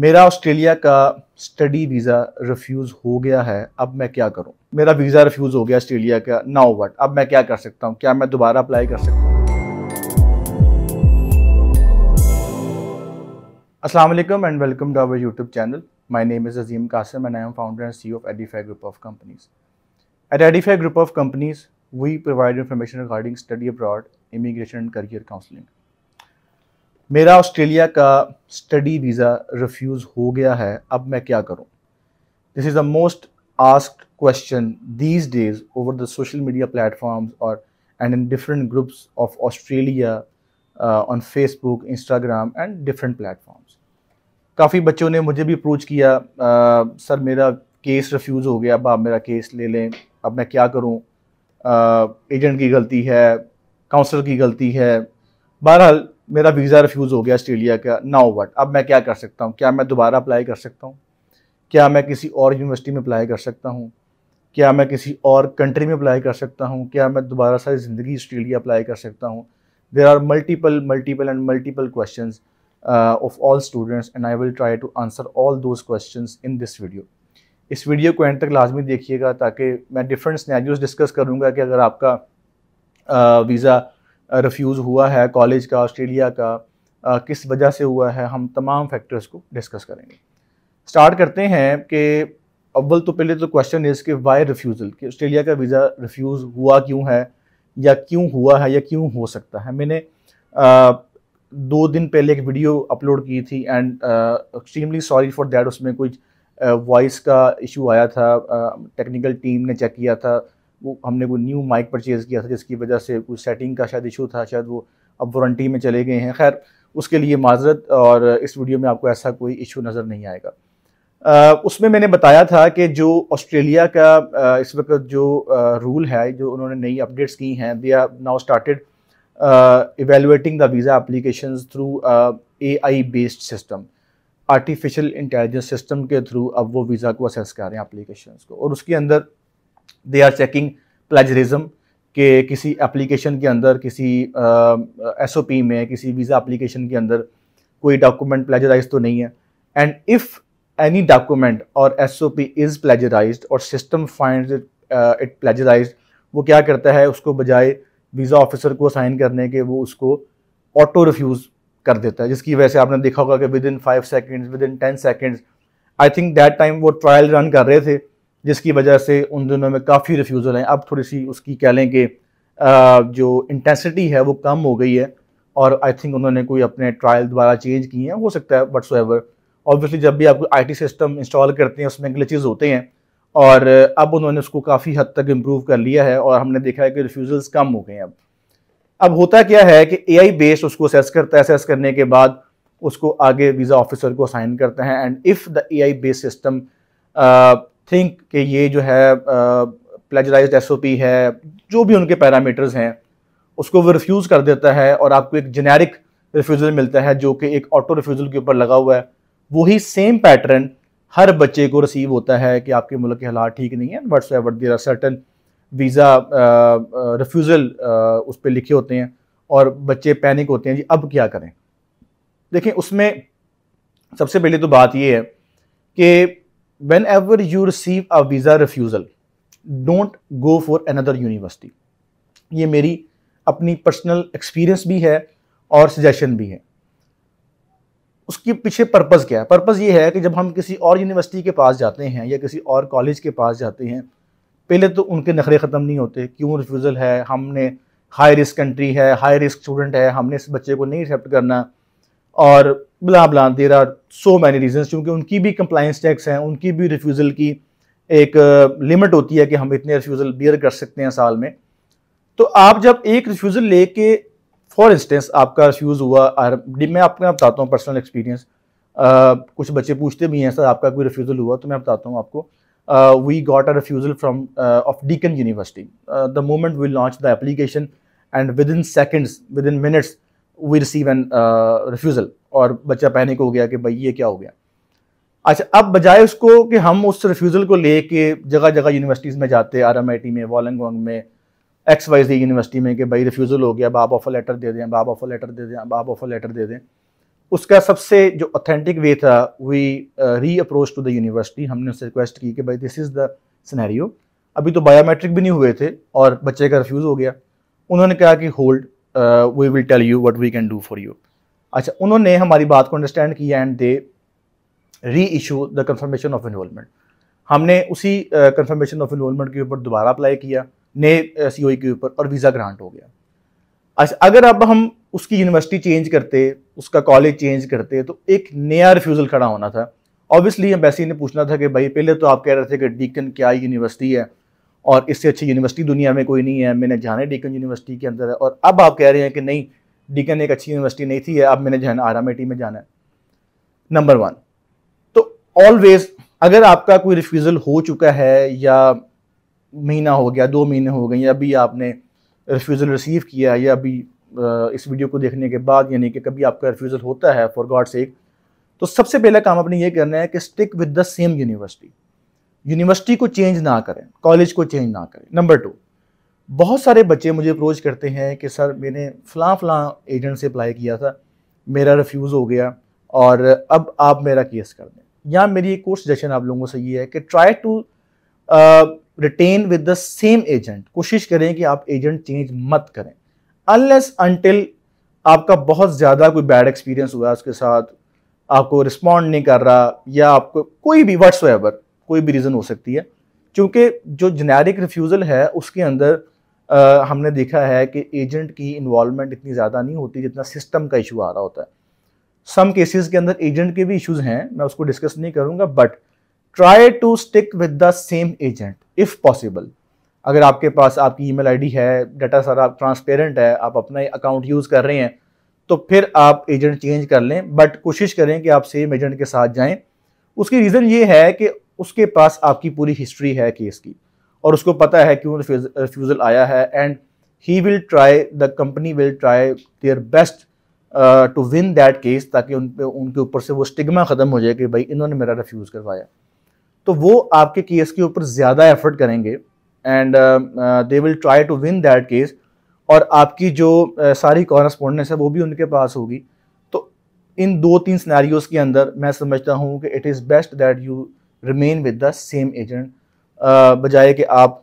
मेरा ऑस्ट्रेलिया का study visa refuse हो गया है अब मैं क्या करूं? मेरा वीज़ा रिफ्यूज़ हो गया ऑस्ट्रेलिया का नाउ वट अब मैं क्या कर सकता हूं? क्या मैं दोबारा अप्लाई कर सकता हूं? अस्सलाम वालेकुम and welcome to our YouTube channel my name is Azeem Qasim and I am founder and CEO of Edify group of companies at Edify group of companies we provide information regarding study abroad immigration and career counselling मेरा Australia का study visa refuse हो गया है अब मैं क्या करूं this is the most ask question these days over the social media platforms और and in different groups of Australia on Facebook Instagram and different platforms काफ़ी बच्चों ने मुझे भी अप्रोच किया uh, सर मेरा केस रिफ्यूज़ हो गया अब आप मेरा केस ले लें अब मैं क्या करूँ एजेंट uh, की गलती है काउंसलर की गलती है बहरहाल मेरा वीज़ा रिफ्यूज़ हो गया ऑस्ट्रेलिया का नाउ वट अब मैं क्या कर सकता हूँ क्या मैं दोबारा अप्लाई कर सकता हूँ क्या मैं किसी और यूनिवर्सिटी में अप्लाई कर सकता हूँ क्या मैं किसी और कंट्री में अप्लाई कर सकता हूँ क्या मैं दोबारा सारी ज़िंदगी ऑस्ट्रेलिया अप्लाई कर सकता हूँ there are multiple multiple and multiple question of all students and I will try to answer all those question in this video इस वीडियो को एंड तक लाजमी देखिएगा ताकि मैं डिफरेंट स्नैरियोज डिस्कस करूँगा कि अगर आपका वीज़ा uh, रिफ्यूज़ हुआ है कॉलेज का ऑस्ट्रेलिया का किस वजह से हुआ है हम तमाम फैक्टर्स को डिस्कस करेंगे स्टार्ट करते हैं कि अव्वल तो पहले तो क्वेश्चन इज़ कि वाई रिफ्यूज़ल कि ऑस्ट्रेलिया का वीज़ा रिफ्यूज़ हुआ क्यों है या क्यों हुआ है या क्यों हो सकता है मैंने आ, दो दिन पहले एक वीडियो अपलोड की थी and extremely sorry for that उसमें कुछ वॉइस का इशू आया था टेक्निकल टीम ने चेक किया था वो हमने वो न्यू माइक परचेज़ किया था जिसकी वजह से कुछ सेटिंग का शायद इशू था शायद वो अब वारंटी में चले गए हैं खैर उसके लिए माजरत और इस वीडियो में आपको ऐसा कोई इशू नज़र नहीं आएगा आ, उसमें मैंने बताया था कि जो ऑस्ट्रेलिया का आ, इस वक्त जो आ, रूल है जो उन्होंने नई अपडेट्स की हैं they are now started evaluating the visa application through A I based system artificial intelligence system के थ्रू अब वो वीज़ा को असेस कर रहे हैं अप्लीकेशन को और उसके अंदर दे आर चेकिंग प्लेजरिज्म के किसी एप्लीकेशन के अंदर किसी एस uh, में किसी वीज़ा एप्लीकेशन के अंदर कोई डॉक्यूमेंट प्लेजराइज तो नहीं है एंड इफ़ एनी डॉक्यूमेंट और S O P is plagiarise और सिस्टम फाइंड इट प्लेजराइज वो क्या करता है उसको बजाय वीज़ा ऑफिसर को साइन करने के वो उसको ऑटो रिफ्यूज़ कर देता है जिसकी वजह से आपने देखा होगा कि within five seconds within ten seconds I think that time वो ट्रायल रन कर रहे थे जिसकी वजह से उन दिनों में काफ़ी रिफ्यूज़ल हैं अब थोड़ी सी उसकी कह लें कि जो इंटेंसिटी है वो कम हो गई है और आई थिंक उन्होंने कोई अपने ट्रायल द्वारा चेंज किए हैं हो सकता है वट्स एवर ऑब्वियसली जब भी आप आई सिस्टम इंस्टॉल करते हैं उसमें ग्लिचेज होते हैं और अब उन्होंने उसको काफ़ी हद तक इम्प्रूव कर लिया है और हमने देखा है कि रिफ्यूज़ल्स कम हो गए हैं अब अब होता क्या है कि ए आई बेस्ड उसको असेस करता है असेस करने के बाद उसको आगे वीज़ा ऑफिसर को साइन करता है and if the A I based system think कि ये जो है प्लेजराइज एस ओ पी है जो भी उनके पैरामीटर्स हैं उसको वो रिफ्यूज़ कर देता है और आपको एक जेनेरिक रिफ्यूज़ल मिलता है जो कि एक ऑटो रिफ्यूज़ल के ऊपर लगा हुआ है वही सेम पैटर्न हर बच्चे को रिसीव होता है कि आपके मुल्क के हालात ठीक नहीं है buts ever there are certain visa refusal उस पर लिखे होते हैं और बच्चे पैनिक होते हैं जी अब क्या करें देखें उसमें सबसे पहले तो बात यह है कि whenever you receive a visa refusal don't go for another university ये मेरी अपनी पर्सनल एक्सपीरियंस भी है और सजेशन भी है उसके पीछे पर्पज़ क्या है पर्पज़ ये है कि जब हम किसी और यूनिवर्सिटी के पास जाते हैं या किसी और कॉलेज के पास जाते हैं पहले तो उनके नखरे ख़त्म नहीं होते क्यों रिफ्यूज़ल है हमने हाई रिस्क कंट्री है हाई रिस्क स्टूडेंट है हमने इस बच्चे को नहीं एक्सेप्ट करना और blah blah there are so many reason क्योंकि उनकी भी कंप्लाइंस टैक्स हैं उनकी भी रिफ्यूज़ल की एक लिमिट uh, होती है कि हम इतने रिफ्यूज़ल बियर कर सकते हैं साल में तो आप जब एक रिफ्यूज़ल ले के फॉर इंस्टेंस आपका रिफ्यूज़ हुआ मैं आपको बताता हूँ पर्सनल एक्सपीरियंस uh, कुछ बच्चे पूछते भी हैं सर आपका कोई रिफ्यूज़ल हुआ तो मैं बताता हूँ आपको we got a refusal from of Deakin university the moment we launch the application and within seconds within minutes we receive an refusal और बच्चा पैनिक हो गया कि भाई ये क्या हो गया अच्छा अब बजाय उसको कि हम उस रिफ्यूज़ल को ले के जगह जगह यूनिवर्सिटीज़ में जाते आर एम आई टी में वॉलंगोंग में एक्स वाई जी यूनिवर्सिटी में कि भाई रिफ्यूज़ल हो गया बाप ऑफर लेटर दे दें बाप ऑफर लेटर दे दें बाप ऑफर लेटर दे दें उसका सबसे जो ऑथेंटिक वे था वी री अप्रोच टू द यूनिवर्सिटी हमने उससे रिक्वेस्ट की कि भाई दिस इज़ द सिनेरियो अभी तो बायोमेट्रिक भी नहीं हुए थे और बच्चे का रिफ्यूज़ हो गया उन्होंने कहा कि hold we will tell you what we can do for you अच्छा उन्होंने हमारी बात को अंडरस्टैंड किया and they reissue the confirmation of involvement हमने उसी कन्फर्मेशन ऑफ इन्वॉलमेंट के ऊपर दोबारा अप्लाई किया नए सी uh, ओ e के ऊपर और वीज़ा ग्रांट हो गया अच्छा अगर अब हम उसकी यूनिवर्सिटी चेंज करते उसका कॉलेज चेंज करते तो एक नया रिफ्यूज़ल खड़ा होना था ऑब्वियसली एम्बेसी ने पूछना था कि भाई पहले तो आप कह रहे थे कि डीकन क्या यूनिवर्सिटी है और इससे अच्छी यूनिवर्सिटी दुनिया में कोई नहीं है मैंने जहान डीकन यूनिवर्सिटी के अंदर है और अब आप कह रहे हैं कि नहीं डीकन एक अच्छी यूनिवर्सिटी नहीं थी अब मैंने जहन आई में में जाना है नंबर वन तो ऑलवेज अगर आपका कोई रिफ्यूज़ल हो चुका है या महीना हो गया दो महीने हो गए या अभी आपने रिफ्यूज़ल रिसीव किया या अभी इस वीडियो को देखने के बाद यानी कि कभी आपका रिफ्यूज़ल होता है फॉर गॉड सेक तो सबसे पहला काम आपने ये करना है कि stick with the same university university को चेंज ना करें कॉलेज को चेंज ना करें नंबर टू बहुत सारे बच्चे मुझे अप्रोच करते हैं कि सर मैंने फ़लाँ फ़लाँ एजेंट से अप्लाई किया था मेरा रिफ्यूज़ हो गया और अब आप मेरा केस कर दें या मेरी एक कोर्स सजेशन आप लोगों से ये है कि try to retain with the same agent कोशिश करें कि आप एजेंट चेंज मत करें अनलेस अनटिल आपका बहुत ज़्यादा कोई बैड एक्सपीरियंस हुआ उसके साथ आपको रिस्पॉन्ड नहीं कर रहा या आपको कोई भी वट्स कोई भी रीज़न हो सकती है क्योंकि जो जेनेरिक रिफ्यूज़ल है उसके अंदर आ, हमने देखा है कि एजेंट की इन्वॉलमेंट इतनी ज़्यादा नहीं होती जितना सिस्टम का इशू आ रहा होता है सम केसेस के अंदर एजेंट के भी इश्यूज हैं मैं उसको डिस्कस नहीं करूंगा but try to stick with the same agent if possible अगर आपके पास आपकी ईमेल आईडी है डाटा सारा ट्रांसपेरेंट है आप अपना अकाउंट यूज़ कर रहे हैं तो फिर आप एजेंट चेंज कर लें बट कोशिश करें कि आप सेम एजेंट के साथ जाएं उसकी रीज़न ये है कि उसके पास आपकी पूरी हिस्ट्री है केस की और उसको पता है क्यों रिफ्यूज़ल आया है and he will try the company will try their best to win that case ताकि उन पे उनके ऊपर से वो स्टिग्मा ख़त्म हो जाए कि भाई इन्होंने मेरा रिफ्यूज़ करवाया तो वो आपके केस के ऊपर ज़्यादा एफर्ट करेंगे and they will try to win that case और आपकी जो uh, सारी कॉरस्पॉन्डेंस है वो भी उनके पास होगी तो इन दो तीन सिनेरियोज़ के अंदर मैं समझता हूँ कि it is best that you remain with the same agent बजाय कि आप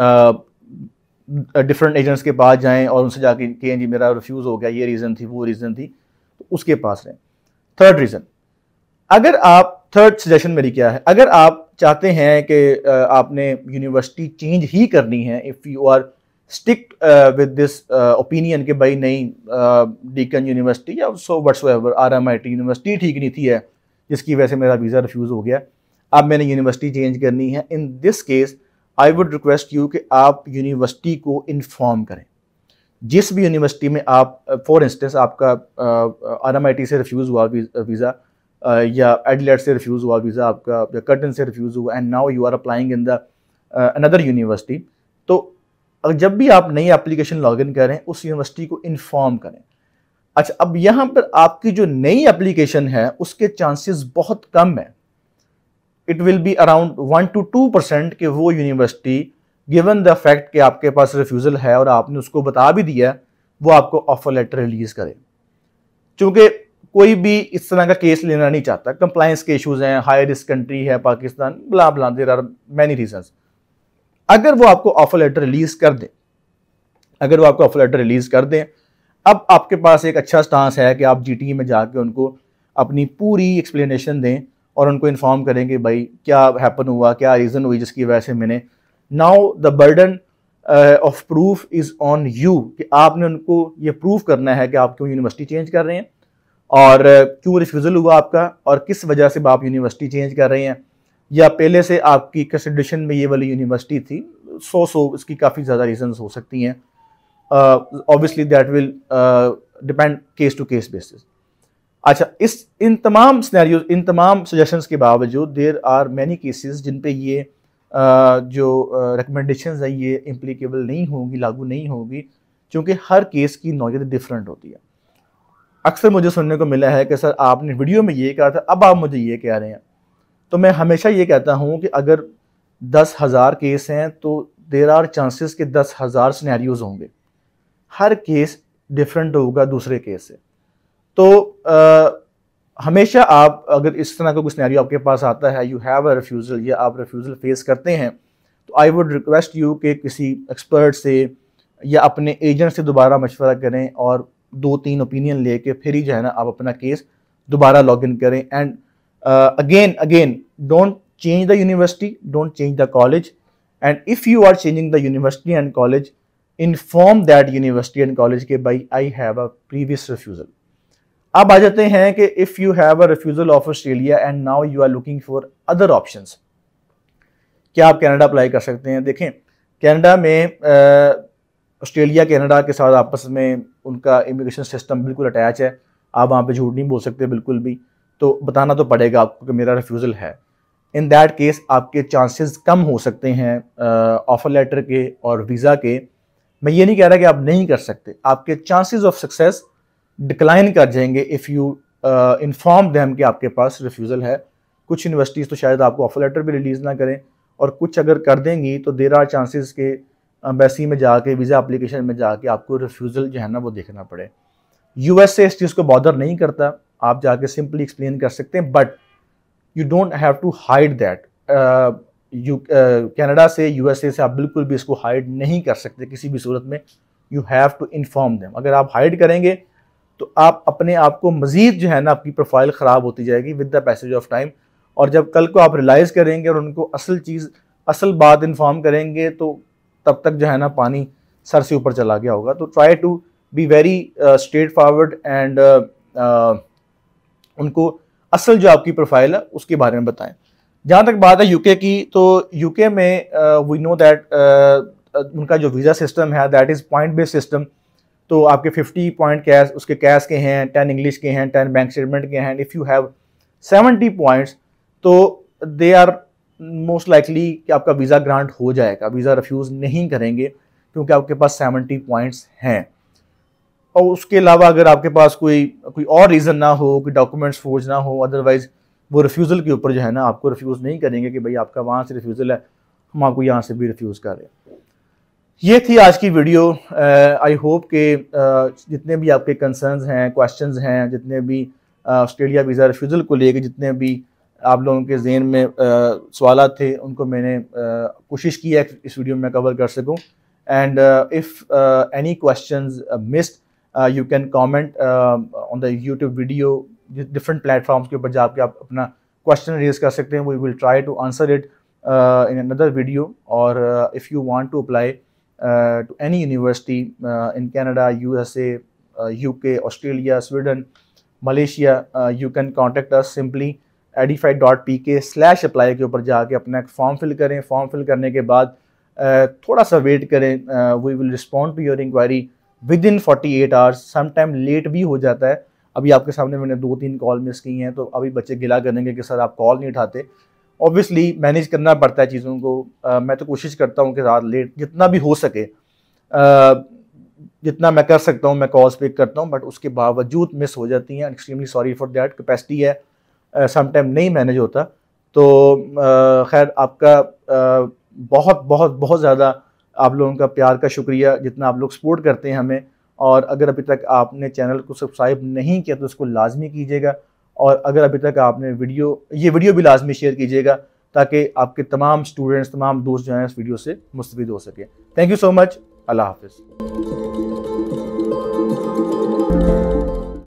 डिफरेंट uh, एजेंट्स के पास जाएं और उनसे जाके कहें जी मेरा रिफ्यूज़ हो गया ये रीज़न थी वो रीज़न थी तो उसके पास रहें थर्ड रीज़न अगर आप थर्ड सजेशन मेरी क्या है अगर आप चाहते हैं कि uh, आपने यूनिवर्सिटी चेंज ही करनी है if you are stick with this opinion के भाई नहीं डीकन uh, यूनिवर्सिटी या so whatsoever R M I T university ठीक नहीं थी है जिसकी वजह से मेरा वीज़ा रिफ्यूज़ हो गया अब मैंने यूनिवर्सिटी चेंज करनी है in this case I would request you कि आप यूनिवर्सिटी को इन्फॉर्म करें जिस भी यूनिवर्सिटी में आप फॉर इंस्टेंस आपका आर एम से रिफ्यूज़ हुआ वीज़ा या एडलेट से रिफ्यूज़ हुआ वीज़ा आपका या कर्टन से रिफ्यूज़ हुआ and now you are applying in the another university तो जब भी आप नई एप्लीकेशन लॉगिन करें उस यूनिवर्सिटी को इन्फॉर्म करें अच्छा अब यहाँ पर आपकी जो नई एप्लीकेशन है उसके चांसेस बहुत कम है it will be around one two two percent कि वो यूनिवर्सिटी गिवन द फैक्ट कि आपके पास रिफ्यूज़ल है और आपने उसको बता भी दिया वो आपको ऑफर लेटर रिलीज़ करे चूंकि कोई भी इस तरह का केस लेना नहीं चाहता कंप्लाइंस के इशूज़ हैं हाई रिस्क कंट्री है पाकिस्तान बुला बुला देर आर मैनी रीजंस अगर वो आपको ऑफर लेटर रिलीज़ कर दें अगर वो आपको ऑफर लेटर रिलीज़ कर दें अब आपके पास एक अच्छा स्टांस है कि आप जीटी e में जाकर उनको अपनी पूरी एक्सप्लेनेशन दें और उनको इन्फॉर्म करें कि भाई क्या हैपन हुआ क्या रीज़न हुई जिसकी वजह से मैंने now the burden of proof is on you कि आपने उनको ये प्रूफ करना है कि आप क्यों यूनिवर्सिटी चेंज कर रहे हैं और uh, क्यों रिफ्यूज़ल हुआ आपका और किस वजह से आप यूनिवर्सिटी चेंज कर रहे हैं या पहले से आपकी कंसिडेशन में ये वाली यूनिवर्सिटी थी सो सो इसकी काफ़ी ज़्यादा रीजन हो सकती हैं obviously that will depend case to case basis अच्छा इस इन तमाम स्नैरियो इन तमाम सजेशंस के बावजूद देर आर मैनी केसेस जिन पे ये आ, जो रिकमेंडेशन है ये इम्प्लीकेबल नहीं होंगी लागू नहीं होगी क्योंकि हर केस की नौीयत डिफरेंट होती है अक्सर मुझे सुनने को मिला है कि सर आपने वीडियो में ये कहा था अब आप मुझे ये कह रहे हैं तो मैं हमेशा ये कहता हूँ कि अगर दस हज़ार केस हैं तो देर आर चांसेस के दस हज़ार स्नैरियोज़ होंगे हर केस डिफरेंट होगा दूसरे केस से तो आ, हमेशा आप अगर इस तरह का कुछ नैरियो आपके पास आता है यू हैव अ रिफ्यूज़ल या आप रिफ्यूज़ल फेस करते हैं तो आई वुड रिक्वेस्ट यू कि किसी एक्सपर्ट से या अपने एजेंट से दोबारा मशवरा करें और दो तीन ओपिनियन ले के फिर ही जो है ना आप अपना केस दोबारा लॉग इन करें and again again don't change the university don't change the college and if you are changing the university and college inform that university and college के by I have a previous refusal अब आ जाते हैं कि if you have a refusal of Australia and now you are looking for other option क्या आप Canada apply कर सकते हैं देखें कैनेडा में ऑस्ट्रेलिया कैनेडा के साथ आपस में उनका इमिग्रेशन सिस्टम बिल्कुल अटैच है आप वहाँ पे झूठ नहीं बोल सकते बिल्कुल भी तो बताना तो पड़ेगा आपको कि मेरा रिफ्यूज़ल है इन दैट केस आपके चांसेस कम हो सकते हैं ऑफ़र लेटर के और वीज़ा के मैं ये नहीं कह रहा कि आप नहीं कर सकते आपके चांसेस ऑफ सक्सेस डिक्लाइन कर जाएंगे इफ़ यू इन्फॉर्म दैम कि आपके पास रिफ्यूज़ल है कुछ यूनिवर्सिटीज़ तो शायद आपको ऑफर लेटर भी रिलीज़ ना करें और कुछ अगर कर देंगी तो देर आर चांसेस के अम्बेसी में जाके वीज़ा अप्लीकेशन में जाके आपको रिफ्यूज़ल जो है ना वो देखना पड़े यू एस इस चीज़ को बॉदर नहीं करता आप जाके सिंपली एक्सप्लेन कर सकते हैं but you don't have to hide that you Canada से यूएसए से आप बिल्कुल भी इसको हाइड नहीं कर सकते किसी भी सूरत में you have to inform them अगर आप हाइड करेंगे तो आप अपने आप को मज़ीद जो है ना आपकी प्रोफाइल ख़राब होती जाएगी with the passage of time और जब कल को आप रिलाइज़ करेंगे और उनको असल चीज़ असल बात इन्फॉर्म करेंगे तो तब तक जो है ना पानी सर से ऊपर चला गया होगा तो try to be very straightforward and उनको असल जो आपकी प्रोफाइल है उसके बारे में बताएं जहाँ तक बात है यूके की तो यूके में वी नो दैट उनका जो वीज़ा सिस्टम है that is point based system तो आपके 50 पॉइंट कैश उसके कैश के हैं 10 इंग्लिश के हैं 10 बैंक स्टेटमेंट के हैं इफ़ यू हैव 70 पॉइंट्स तो दे आर मोस्ट लाइकली कि आपका वीज़ा ग्रांट हो जाएगा वीज़ा रिफ्यूज़ नहीं करेंगे क्योंकि आपके पास 70 पॉइंट्स हैं और उसके अलावा अगर आपके पास कोई कोई और रीज़न ना हो कोई डॉक्यूमेंट्स फोर्ज ना हो अदरवाइज़ वो रिफ्यूज़ल के ऊपर जो है ना आपको रिफ्यूज़ नहीं करेंगे कि भाई आपका वहाँ से रिफ्यूज़ल है हम आपको यहाँ से भी रिफ्यूज़ कर रहे हैं ये थी आज की वीडियो आई होप के uh, जितने भी आपके कंसर्न्स हैं क्वेश्चंस हैं जितने भी ऑस्ट्रेलिया वीज़ा रिफ्यूज़ल को लेकर जितने भी आप लोगों के जेन में सवाल थे उनको मैंने कोशिश की है इस वीडियो में कवर कर सकूं and if any questions missed you can comment on the YouTube video different platforms के ऊपर जाके आप अपना क्वेश्चन रेज कर सकते हैं we will try to answer it in another video और if you want to apply Uh, to any university uh, in Canada, USA, UK, uh, Australia, Sweden, Malaysia, you can contact us simply Edify dot P K slash apply के ऊपर जाके अपना एक form fill करें form fill करने के बाद थोड़ा सा वेट करें we will respond to your inquiry within forty eight hours sometime late भी हो जाता है अभी आपके सामने मैंने दो तीन कॉल मिस की हैं तो अभी बच्चे गिला करेंगे कि सर आप कॉल नहीं उठाते ऑब्वियसली मैनेज करना पड़ता है चीज़ों को आ, मैं तो कोशिश करता हूँ कि रात लेट जितना भी हो सके आ, जितना मैं कर सकता हूँ मैं कॉल्स पिक करता हूँ बट उसके बावजूद मिस हो जाती हैं extremely sorry for that capacity है समटाइम नहीं मैनेज होता तो खैर आपका आ, बहुत बहुत बहुत ज़्यादा आप लोगों का प्यार का शुक्रिया जितना आप लोग सपोर्ट करते हैं हमें और अगर अभी तक आपने चैनल को सब्सक्राइब नहीं किया तो उसको लाजमी कीजिएगा और अगर अभी तक आपने वीडियो ये वीडियो भी लाजमी शेयर कीजिएगा ताकि आपके तमाम स्टूडेंट्स तमाम दोस्त जो हैं इस वीडियो से मुस्तफ़ हो सके थैंक यू सो मच अल्लाह हाफिज़